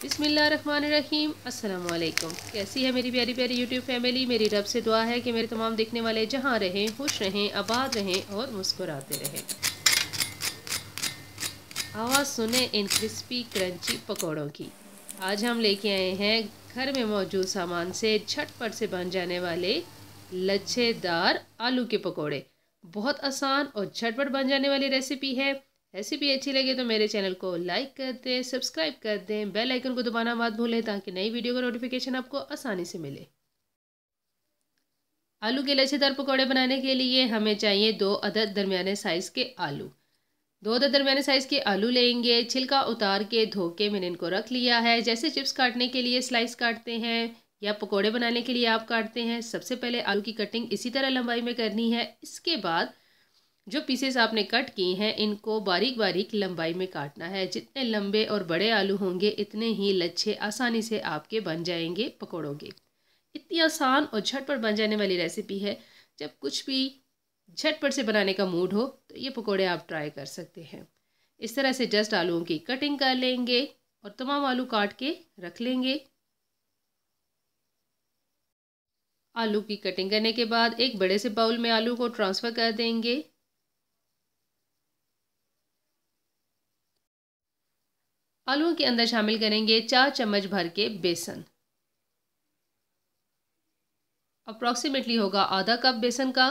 बिसमीम अल्लाम कैसी है मेरी प्यारी प्यारी यूट्यूब फैमिली मेरी रब से दुआ है कि मेरे तमाम देखने वाले जहाँ रहें खुश रहें आबाद रहें और मुस्कुराते रहें आवाज़ सुने इन क्रिस्पी क्रंची पकौड़ों की आज हम लेके आए हैं घर में मौजूद सामान से झटपट से बन जाने वाले लच्छेदार आलू के पकौड़े बहुत आसान और झटपट बन जाने वाली रेसिपी है रेसिपी अच्छी लगे तो मेरे चैनल को लाइक कर दें सब्सक्राइब कर दें बेल आइकन को दबाना मत भूलें ताकि नई वीडियो का नोटिफिकेशन आपको आसानी से मिले आलू के लच्छेदार पकौड़े बनाने के लिए हमें चाहिए दो अदद दरमियाने साइज़ के आलू दो अदद दरमियाने साइज़ के आलू लेंगे छिलका उतार के धो के मैंने इनको रख लिया है जैसे चिप्स काटने के लिए स्लाइस काटते हैं या पकौड़े बनाने के लिए आप काटते हैं सबसे पहले आलू की कटिंग इसी तरह लंबाई में करनी है इसके बाद जो पीसेस आपने कट किए हैं इनको बारीक बारीक लंबाई में काटना है जितने लंबे और बड़े आलू होंगे इतने ही लच्छे आसानी से आपके बन जाएंगे पकौड़ों के इतनी आसान और झटपट बन जाने वाली रेसिपी है जब कुछ भी झटपट से बनाने का मूड हो तो ये पकौड़े आप ट्राई कर सकते हैं इस तरह से जस्ट आलूओं की कटिंग कर लेंगे और तमाम आलू काट के रख लेंगे आलू की कटिंग करने के बाद एक बड़े से बाउल में आलू को ट्रांसफ़र कर देंगे आलुओं के अंदर शामिल करेंगे चार चम्मच भर के बेसन अप्रॉक्सीमेटली होगा आधा कप बेसन का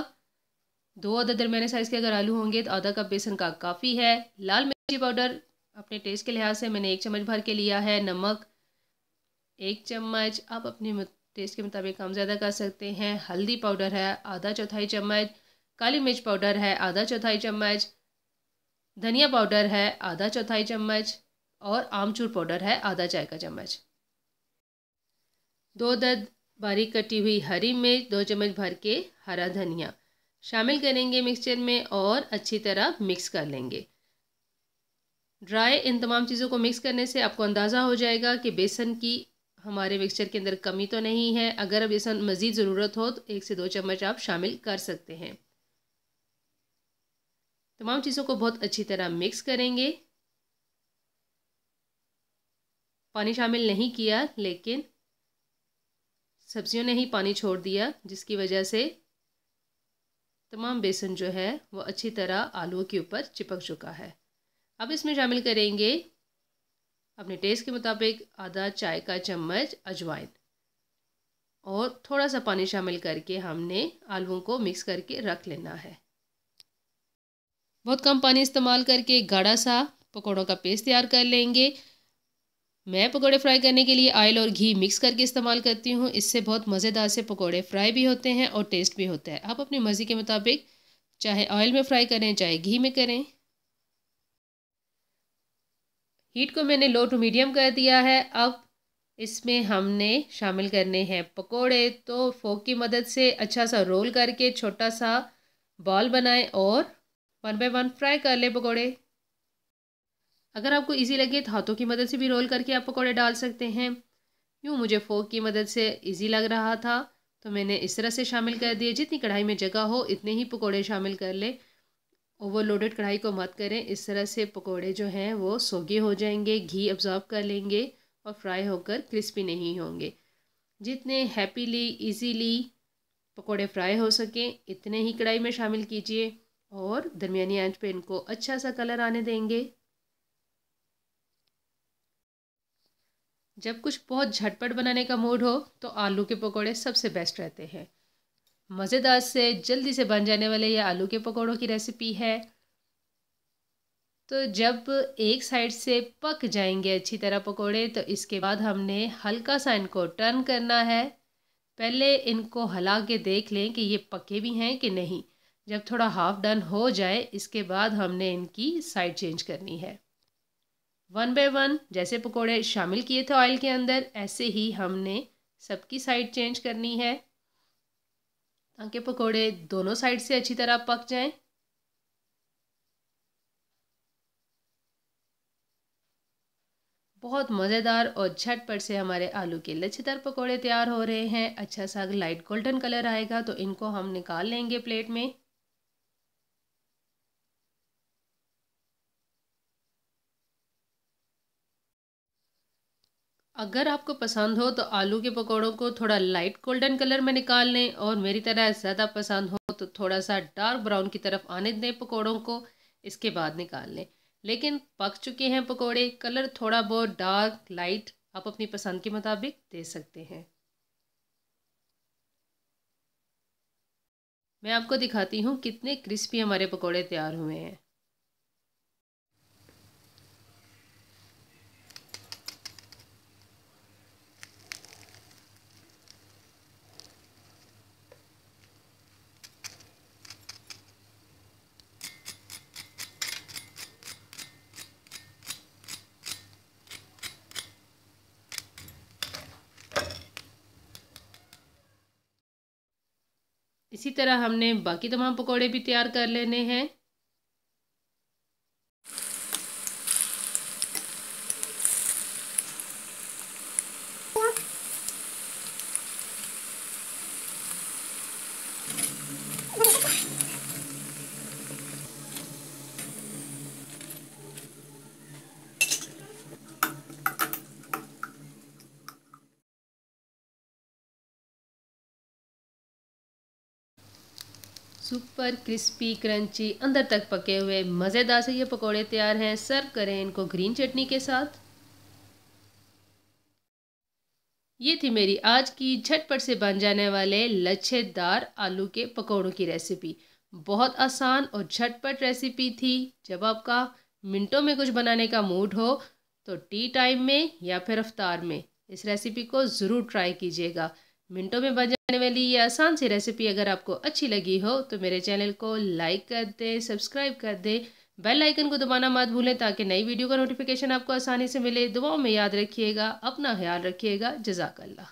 दो आधा दरमियाने साइज़ के अगर आलू होंगे तो आधा कप बेसन का काफ़ी है लाल मिर्ची पाउडर अपने टेस्ट के लिहाज से मैंने एक चम्मच भर के लिया है नमक एक चम्मच आप अपने टेस्ट के मुताबिक कम ज़्यादा कर सकते हैं हल्दी पाउडर है आधा चौथाई चम्मच काली मिर्च पाउडर है आधा चौथाई चम्मच धनिया पाउडर है आधा चौथाई चम्मच और आमचूर पाउडर है आधा चाय का चम्मच दो दर्द बारीक कटी हुई हरी मिर्च दो चम्मच भर के हरा धनिया शामिल करेंगे मिक्सचर में और अच्छी तरह मिक्स कर लेंगे ड्राई इन तमाम चीज़ों को मिक्स करने से आपको अंदाज़ा हो जाएगा कि बेसन की हमारे मिक्सचर के अंदर कमी तो नहीं है अगर अब बेसन मज़ीद ज़रूरत हो तो एक से दो चम्मच आप शामिल कर सकते हैं तमाम चीज़ों को बहुत अच्छी तरह मिक्स करेंगे पानी शामिल नहीं किया लेकिन सब्जियों ने ही पानी छोड़ दिया जिसकी वजह से तमाम बेसन जो है वो अच्छी तरह आलूओं के ऊपर चिपक चुका है अब इसमें शामिल करेंगे अपने टेस्ट के मुताबिक आधा चाय का चम्मच अजवाइन और थोड़ा सा पानी शामिल करके हमने आलूओं को मिक्स करके रख लेना है बहुत कम पानी इस्तेमाल करके गाढ़ा सा पकौड़ों का पेस्ट तैयार कर लेंगे मैं पकोड़े फ्राई करने के लिए ऑयल और घी मिक्स करके इस्तेमाल करती हूँ इससे बहुत मज़ेदार से पकोड़े फ्राई भी होते हैं और टेस्ट भी होता है आप अपनी मर्ज़ी के मुताबिक चाहे ऑयल में फ्राई करें चाहे घी में करें हीट को मैंने लो टू मीडियम कर दिया है अब इसमें हमने शामिल करने हैं पकोड़े तो फोक की मदद से अच्छा सा रोल करके छोटा सा बॉल बनाएं और वन बाय वन फ्राई कर ले पकोड़े अगर आपको ईजी लगे तो हाथों की मदद से भी रोल करके आप पकौड़े डाल सकते हैं यूँ मुझे फोक की मदद से ईजी लग रहा था तो मैंने इस तरह से शामिल कर दिए जितनी कढ़ाई में जगह हो इतने ही पकौड़े शामिल कर ले ओवरलोडेड कढ़ाई को मत करें इस तरह से पकौड़े जो हैं वो सोगे हो जाएंगे घी अब्जॉर्ब कर लेंगे और फ्राई होकर क्रिस्पी नहीं होंगे जितने हैप्पीली ईजीली पकौड़े फ्राई हो सकें इतने ही कढ़ाई में शामिल कीजिए और दरमिया आंच पे इनको अच्छा सा कलर आने देंगे जब कुछ बहुत झटपट बनाने का मूड हो तो आलू के पकौड़े सबसे बेस्ट रहते हैं मज़ेदार से जल्दी से बन जाने वाले ये आलू के पकौड़ों की रेसिपी है तो जब एक साइड से पक जाएंगे अच्छी तरह पकोड़े तो इसके बाद हमने हल्का सा इनको टर्न करना है पहले इनको हला के देख लें कि ये पके भी हैं कि नहीं जब थोड़ा हाफ डन हो जाए इसके बाद हमने इनकी साइड चेंज करनी है वन बाय वन जैसे पकोड़े शामिल किए थे ऑयल के अंदर ऐसे ही हमने सबकी साइड चेंज करनी है ताकि पकोड़े दोनों साइड से अच्छी तरह पक जाएं बहुत मज़ेदार और झटपट से हमारे आलू के लच्छेदार पकोड़े तैयार हो रहे हैं अच्छा सा लाइट गोल्डन कलर आएगा तो इनको हम निकाल लेंगे प्लेट में अगर आपको पसंद हो तो आलू के पकौड़ों को थोड़ा लाइट गोल्डन कलर में निकाल लें और मेरी तरह ज़्यादा पसंद हो तो थोड़ा सा डार्क ब्राउन की तरफ आने दें पकौड़ों को इसके बाद निकाल लें लेकिन पक चुके हैं पकौड़े कलर थोड़ा बहुत डार्क लाइट आप अपनी पसंद के मुताबिक दे सकते हैं मैं आपको दिखाती हूँ कितने क्रिस्पी हमारे पकौड़े तैयार हुए हैं इसी तरह हमने बाकी तमाम पकौड़े भी तैयार कर लेने हैं सुपर क्रिस्पी क्रंची अंदर तक पके हुए मज़ेदार से ये पकोड़े तैयार हैं सर्व करें इनको ग्रीन चटनी के साथ ये थी मेरी आज की झटपट से बन जाने वाले लच्छेदार आलू के पकौड़ों की रेसिपी बहुत आसान और झटपट रेसिपी थी जब आपका मिनटों में कुछ बनाने का मूड हो तो टी टाइम में या फिर अफ्तार में इस रेसिपी को ज़रूर ट्राई कीजिएगा मिनटों में बन आने वाली ये आसान सी रेसिपी अगर आपको अच्छी लगी हो तो मेरे चैनल को लाइक कर दे सब्सक्राइब कर दें बेल आइकन को दबाना मत भूलें ताकि नई वीडियो का नोटिफिकेशन आपको आसानी से मिले दुआओं में याद रखिएगा अपना ख्याल रखिएगा जजाकल्ला